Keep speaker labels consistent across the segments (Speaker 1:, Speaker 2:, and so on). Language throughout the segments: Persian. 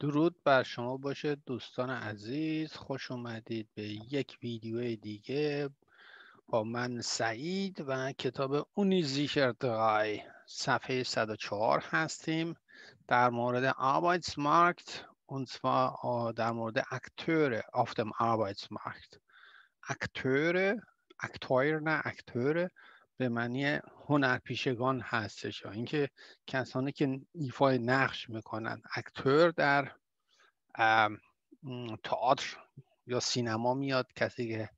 Speaker 1: درود بر شما باشه دوستان عزیز خوش اومدید به یک ویدیو دیگه با من سعید و کتاب زیشر درای صفحه 104 هستیم در مورد آربایتسمارکت und zwar در مورد اکتور auf dem Arbeitsmarkt اکتور اکتور نه اکتور به معنی هنرپیشگان هستش یا اینکه کسانی که ایفای نقش میکنن اکتور در تئاتر یا سینما میاد کسی که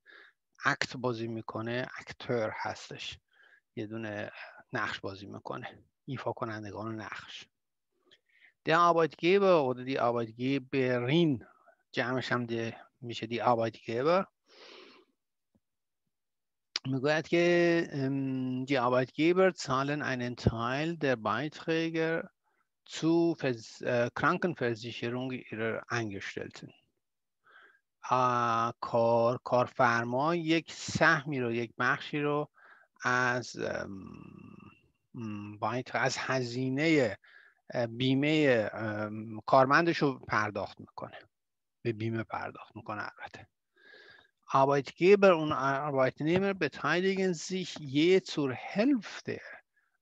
Speaker 1: اکت بازی میکنه اکتور هستش یه دونه نقش بازی میکنه ایفا کنندگان نقش دی آبایدگیبه و دی آبایدگی جمعش هم دی میشه دی میگوید که die آبایت zahlen einen Teil der Beiträge zu Vers äh, Krankenversicherung کار کارفرما یک سهمی رو یک بخشی رو از باید از هزینه بیمه کارمندش رو پرداخت میکنه به بیمه پرداخت میکنه البته Arbeitgeber und Arbeitnehmer beteiligen sich je zur Hälfte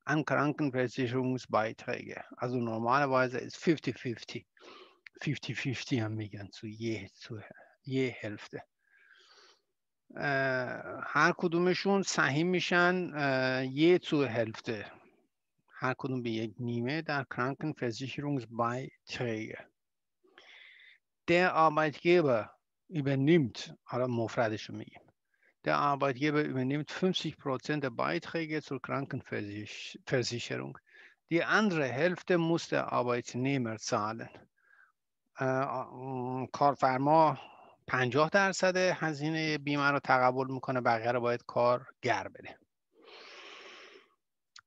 Speaker 1: an Krankenversicherungsbeiträge. Also normalerweise ist 50-50. 50-50 haben wir ganz zu je, zu je Hälfte. هر کدومشون سهیم میشن یه تو هلفته هر کدوم به یک نیمه در کرانکن فرزیشیرونگز بای تریگه Der Arbeitgeber یبرنیم ت ادامه موفقیت شمی. دارا بایدی بر نیم ت 50 درصد بیت ریجی تر کرکن فسیس فسیچرین. دی اند ره هفته میسته آبایت نیم رزالد. کار فرما پنجاه درصد هنزین بیمارو تقابل میکنه بگر آبایت کار گر بله.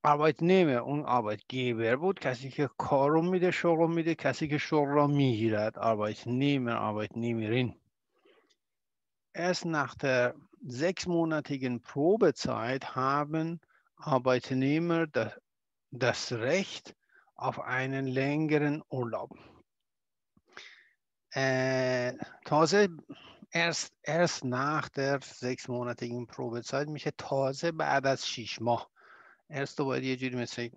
Speaker 1: آبایت نیم اون آبایت گیبر بود کسی که کارو میده شو رم میده کسی که شو رم میگیرد erst nach der sechsmonatigen Probezeit haben Arbeitnehmer das Recht auf einen längeren Urlaub. Äh, تازه erst, erst nach der sechsmonatigen Probezeit میشه تازه بعد از شیش ماه erst تو باید یه جوری مثل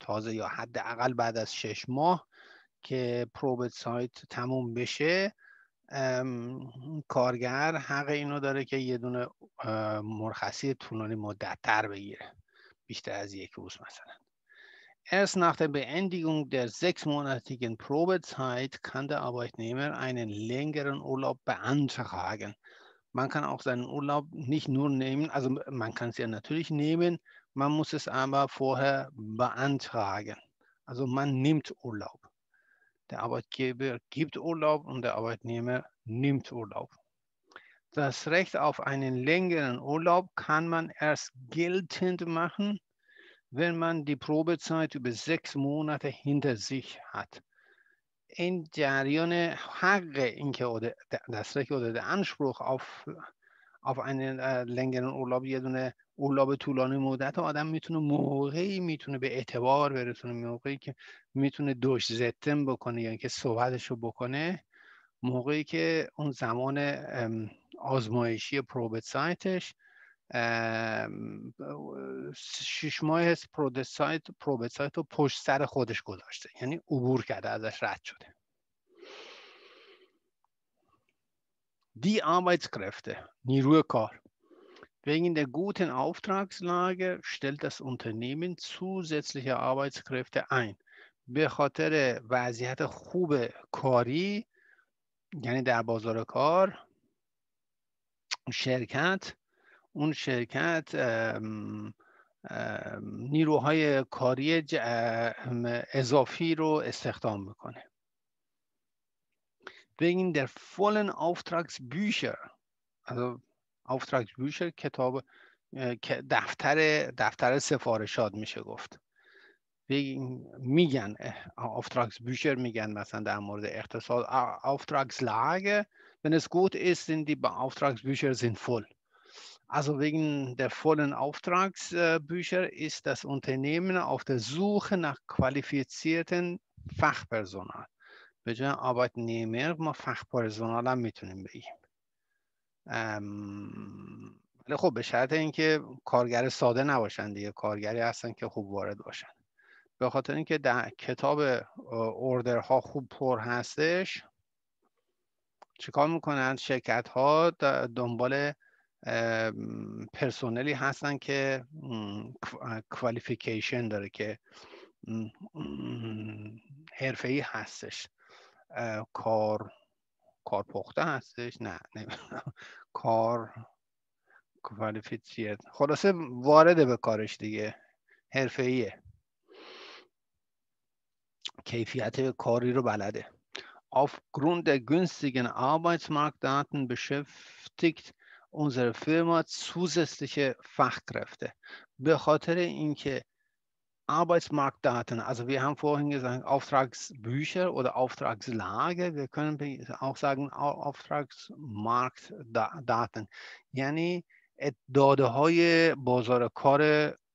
Speaker 1: تازه یا حداقل بعد از شش ماه که probezeit سایت تموم بشه کارگر حق اینو داره که یه دونه مرخصی طولانی مدت تر بگیره بیشتر از یک روز مثلا Erst nach der Beendigung der sechsmonatigen Probezeit kann der Arbeitnehmer einen längeren Urlaub beantragen. Man kann auch seinen Urlaub nicht nur nehmen, also man kann es ja natürlich nehmen, man muss es aber vorher beantragen. Also man nimmt Urlaub. Der Arbeitgeber gibt Urlaub und der Arbeitnehmer nimmt Urlaub. Das Recht auf einen längeren Urlaub kann man erst geltend machen, wenn man die Probezeit über sechs Monate hinter sich hat. In der Region, das Recht oder der Anspruch auf آف این لنگرن اولاب یه دونه اولاب طولانی مدت آدم میتونه موقعی میتونه به اعتبار برسونه موقعی که میتونه دوش زتم بکنه یعنی که صحبتش رو بکنه موقعی که اون زمان آزمایشی پروبت سایتش شش ماه از پروبت سایت رو پشت سر خودش گذاشته یعنی عبور کرده ازش رد شده die Arbeitskräfte, Nirukar. Wegen der guten Auftragslage stellt das Unternehmen zusätzliche Arbeitskräfte ein. به خاطر وضعیت خوب کاری یعنی در بازار کار شرکت اون شرکت ام نیروهای کاری اضافی رو استخدام میکنه wegen der vollen Auftragsbücher. Also Auftragsbücher, Kitab, دفتر دفتر سفارشات میشه گفت میگن آفتراکس بیشتر میگن مثلا در مورد اقتصاد آفتراکس لage wenn es gut ist sind die Auftragsbücher sinnvoll. also wegen der vollen Auftragsbücher ist das Unternehmen auf der Suche nach qualifizierten Fachpersonal به جای آبات نیمر ما پارزونال هم میتونیم بگیم ولی خب به شرط اینکه کارگر ساده نباشن دیگه کارگری هستن که خوب وارد باشن به خاطر اینکه در کتاب اوردرها خوب پر هستش چیکار میکنن شرکت ها دنبال پرسونلی هستن که کوالیفیکیشن داره که حرفه ای هستش کار کار پخته هستش نه کار کوالیفیسیت خلاصه وارده به کارش دیگه حرفه ایه کیفیت کاری رو بلده Aufgrund der günstigen Arbeitsmarktdaten beschäftigt unsere Firma zusätzliche Fachkräfte. به خاطر اینکه Arbeitsmarktdaten. Also wir haben vorhin gesagt, Auftragsbücher oder Auftragslage. Wir können auch sagen Auftragsmarktdaten. Yani, داده های بازار کار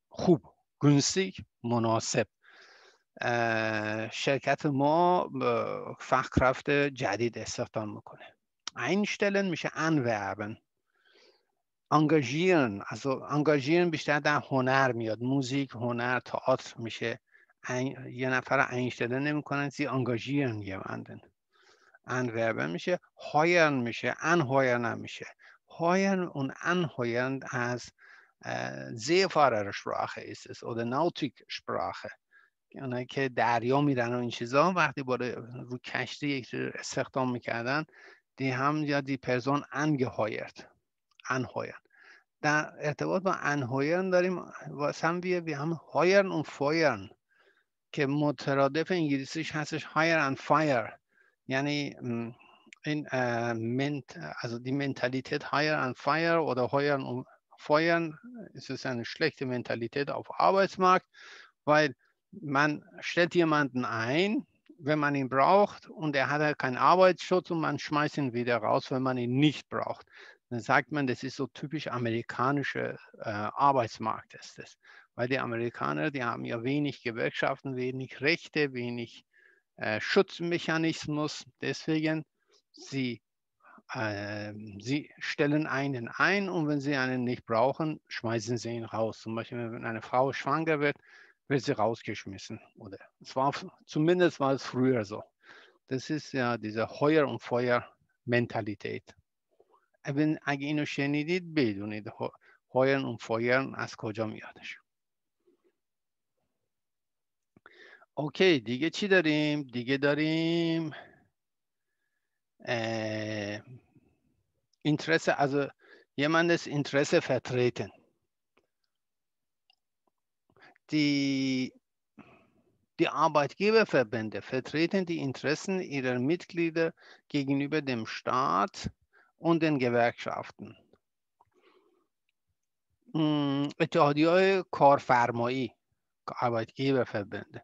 Speaker 1: خوب گنسیک مناسب شرکت ما فخرفت جدید استخدام میکنه این میشه anwerben engagieren از engagieren بیشتر در هنر میاد موزیک هنر تئاتر میشه یه نفر رو نمی نمیکنن سی انگاژیرن یه آن ان میشه هایرن میشه ان هایرن هم میشه هایرن اون ان هایرن از است، او یا نوتیک شراخه یعنی که دریا میرن و این چیزا وقتی باره رو کشتی یک استخدام میکردن دی هم یا دی پرزون انگ هایرد، anheuern. Da ارتباط mal anheuern, darin, was haben wir, wir haben heuern und feuern که مترادف انگلیسیش هستش hire and fire یعنی این منت also die Mentalität hire and fire oder heuern und feuern es ist eine schlechte Mentalität auf Arbeitsmarkt weil man stellt jemanden ein wenn man ihn braucht und er hat halt keinen Arbeitsschutz und man schmeißt ihn wieder raus, wenn man ihn nicht braucht. Dann sagt man, das ist so typisch amerikanischer äh, Arbeitsmarkt ist das. Weil die Amerikaner, die haben ja wenig Gewerkschaften, wenig Rechte, wenig äh, Schutzmechanismus. Deswegen, sie, äh, sie stellen einen ein und wenn sie einen nicht brauchen, schmeißen sie ihn raus. Zum Beispiel, wenn eine Frau schwanger wird, wird sie rausgeschmissen. Oder es war, zumindest war es früher so. Das ist ja diese Heuer- und Feuer-Mentalität. اگه اینو شنیدید بدونید هایان اون فایان از کجا میادش اوکی دیگه چی داریم دیگه داریم اینترس از یه من دست اینترس فتریتن دی دی آبادگیبه فبنده فتریتن دی اینترسن ایرر میتگلیده گیگنیبه دم شتات und den Gewerkschaften. اتحادی های کارفرمایی arbeitgeber بنده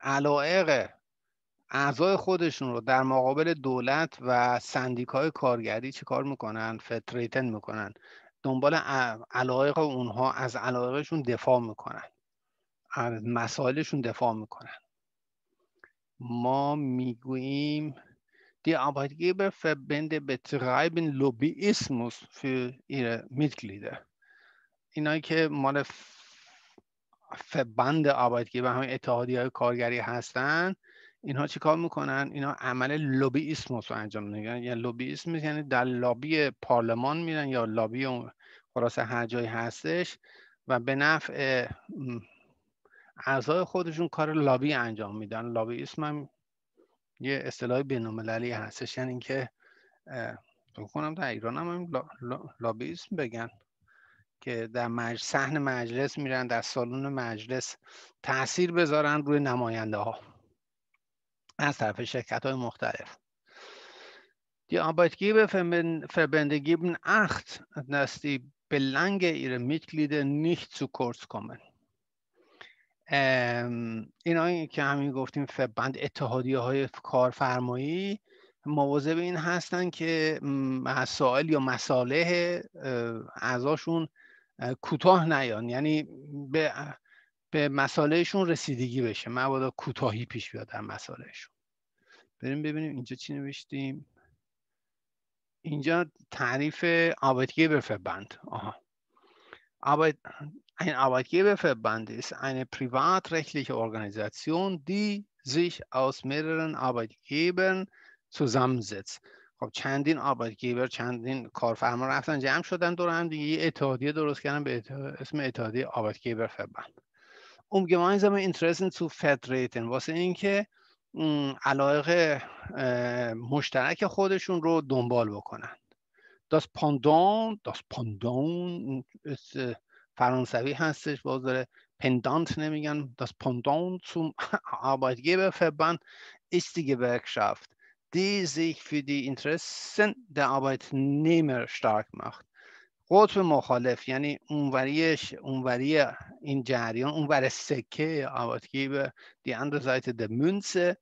Speaker 1: علائق اعضای خودشون رو در مقابل دولت و سندیکای کارگری چه کار میکنن فتریتن میکنن دنبال علایق اونها از علایقشون دفاع میکنن از مسائلشون دفاع میکنن ما میگوییم Die Arbeitgeberverbände betreiben Lobbyismus für ihre Mitglieder. اینایی که مال verbند arbeitgeber haben اتحادی های کارگری هستن اینها چیکار میکنن اینا عمل لوبیسموس رو انجام میدن یعنی لوبیسم یعنی در لابی پارلمان میرن یا لابی خلاص هر جایی هستش و به نفع اعضای خودشون کار لابی انجام میدن لابیسم هم یه اصطلاح بینومللی هستش یعنی اینکه که کنم در ایران هم لابیزم بگن که در صحن مجلس میرن در سالن مجلس تاثیر بذارن روی نماینده ها از طرف شرکت های مختلف Die Arbeitgeber Verbände geben Acht, dass die Belange ihrer Mitglieder nicht zu kurz kommen. اینا که همین گفتیم فبند اتحادیه های کارفرمایی مواظب این هستن که مسائل یا مصالح اعضاشون کوتاه نیان یعنی به به رسیدگی بشه مبادا کوتاهی پیش بیاد در مسائلشون بریم ببینیم اینجا چی نوشتیم اینجا تعریف به فبند آها ein Arbeitgeberverband ist eine privatrechtliche Organisation, die sich aus mehreren Arbeitgebern zusammensetzt. خب چندین arbeitgeber چندین کارفرما رفتن جمع شدن دور هم دیگه یه اتحادیه درست کردن به اسم اتحادیه arbeitgeber verband um gemeinsame Interessen zu vertreten واسه اینکه علاقه مشترک خودشون رو دنبال بکنن Das پاندون das پاندون فرانسوی هستش باز داره پندانت نمیگن das Pendant zum Arbeitgeberverband ist die Gewerkschaft die sich für die Interessen der Arbeitnehmer stark macht قطب مخالف یعنی اونوری اونوری این جریان اونور سکه arbeitgeber die andere Seite der Münze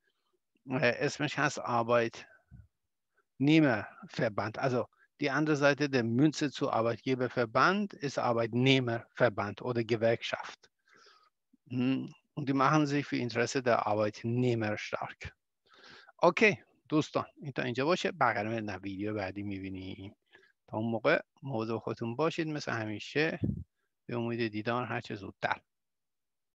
Speaker 1: اسمش äh, هست Arbeitnehmerverband also Die andere Seite der Münze zu Arbeitgeberverband ist Arbeitnehmerverband oder Gewerkschaft. Und die machen sich für Interesse der Arbeitnehmer stark. Okay, دوستان این تا اینجا باشه بقیه در ویدیو بعدی میبینیم تا اون موقع موضوع خودتون باشید مثل همیشه به امید دیدار هرچه زودتر